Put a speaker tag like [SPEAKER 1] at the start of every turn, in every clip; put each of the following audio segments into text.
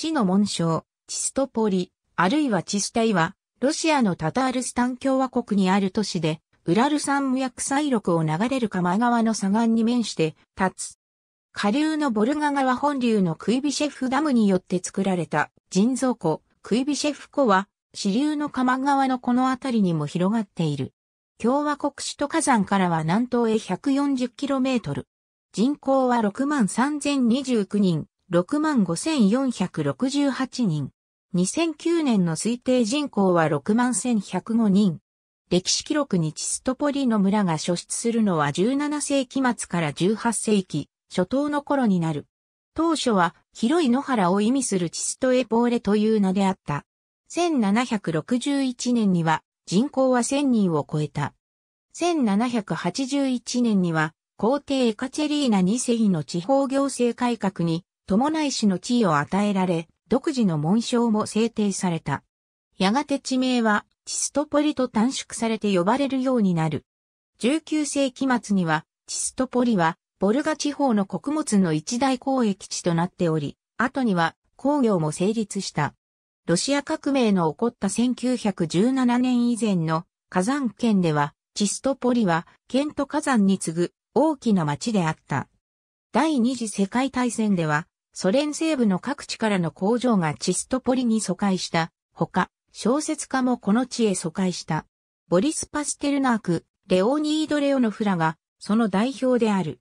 [SPEAKER 1] 市の紋章、チストポリ、あるいはチスタイは、ロシアのタタールスタン共和国にある都市で、ウラル山脈薬西麓を流れる鎌川の左岸に面して立つ。下流のボルガ川本流のクイビシェフダムによって作られた人造湖、クイビシェフ湖は、支流の鎌川のこの辺りにも広がっている。共和国首都火山からは南東へ 140km。人口は63,029人、65,468人。2009年の推定人口は61,105人。歴史記録にチストポリの村が所出するのは17世紀末から18世紀初頭の頃になる。当初は広い野原を意味するチストエポーレという名であった。1761年には人口は1000人を超えた。1781年には皇帝エカチェリーナ2世の地方行政改革に友内氏の地位を与えられ、独自の紋章も制定された。やがて地名は、チストポリと短縮されて呼ばれるようになる。19世紀末には、チストポリは、ボルガ地方の穀物の一大交易地となっており、後には工業も成立した。ロシア革命の起こった1917年以前の火山県では、チストポリは県と火山に次ぐ大きな町であった。第二次世界大戦ではソ連西部の各地からの工場がチストポリに疎開したほか、小説家もこの地へ疎開した。ボリス・パステルナーク、レオニード・レオノフラが、その代表である。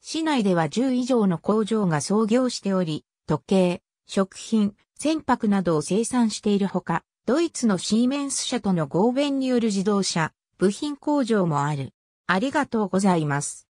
[SPEAKER 1] 市内では10以上の工場が創業しており、時計、食品、船舶などを生産しているほか、ドイツのシーメンス社との合弁による自動車、部品工場もある。ありがとうございます。